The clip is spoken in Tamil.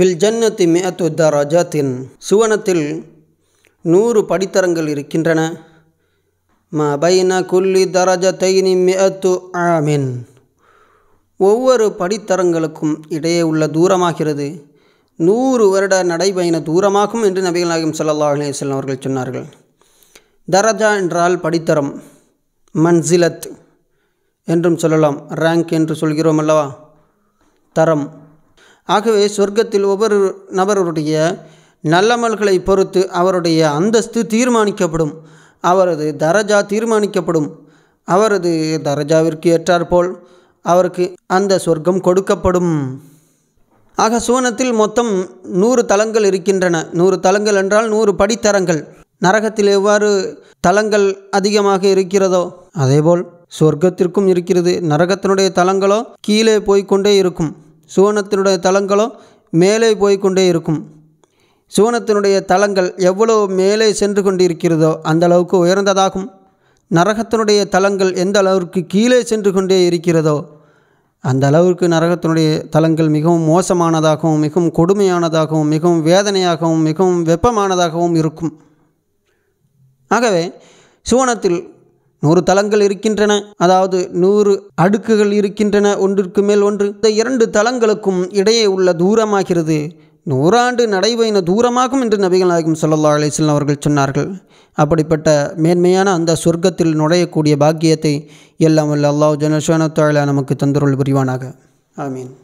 ஃபில் ஜன்னத்தி மேத்து தரஜாத்தின் சுவனத்தில் நூறு படித்தரங்கள் இருக்கின்றன பைன குல்லி தைனி மேத்து ஆமின் ஒவ்வொரு படித்தரங்களுக்கும் இடையே உள்ள தூரமாகிறது நூறு வருட நடைபயண தூரமாகும் என்று நபிகள் நாயகம் சல்லா அலிஸ்லாம் அவர்கள் சொன்னார்கள் தரஜா என்றால் படித்தரம் மன்சிலத் என்றும் சொல்லலாம் ரேங்க் என்று சொல்கிறோம் அல்லவா தரம் ஆகவே சொர்க்கத்தில் ஒவ்வொரு நபருடைய நல்லமல்களை பொறுத்து அவருடைய அந்தஸ்து தீர்மானிக்கப்படும் அவரது தரஜா தீர்மானிக்கப்படும் அவரது தரஜாவிற்கு ஏற்றாற்போல் அவருக்கு அந்த சொர்க்கம் கொடுக்கப்படும் ஆக சுவனத்தில் மொத்தம் நூறு தலங்கள் இருக்கின்றன நூறு தலங்கள் என்றால் நூறு படித்தரங்கள் நரகத்தில் எவ்வாறு தலங்கள் அதிகமாக இருக்கிறதோ அதேபோல் சொர்க்கத்திற்கும் இருக்கிறது நரகத்தினுடைய தலங்களோ கீழே போய்கொண்டே இருக்கும் சுவனத்தினுடைய தளங்களும் மேலே போய்கொண்டே இருக்கும் சுவனத்தினுடைய தளங்கள் எவ்வளவு மேலே சென்று கொண்டிருக்கிறதோ அந்த அளவுக்கு உயர்ந்ததாகும் நரகத்தினுடைய தளங்கள் எந்த அளவிற்கு கீழே சென்று கொண்டே இருக்கிறதோ அந்த அளவிற்கு நரகத்தினுடைய தளங்கள் மிகவும் மோசமானதாகவும் மிகவும் கொடுமையானதாகவும் மிகவும் வேதனையாகவும் மிகவும் வெப்பமானதாகவும் இருக்கும் ஆகவே சுவனத்தில் நூறு தளங்கள் இருக்கின்றன அதாவது நூறு அடுக்குகள் இருக்கின்றன ஒன்றிற்கு மேல் ஒன்று இந்த இரண்டு தளங்களுக்கும் இடையே உள்ள தூரமாகிறது நூறாண்டு நடைபயண தூரமாகும் என்று நபிகள் நாயகம் சொல்லல்லா அலிஸ்லாம் அவர்கள் சொன்னார்கள் அப்படிப்பட்ட மேன்மையான அந்த சொர்க்கத்தில் நுழையக்கூடிய பாக்கியத்தை எல்லாம் வல்ல அல்லாஹ் ஜனஷான நமக்கு தந்தருள் புரிவானாக ஆமீன்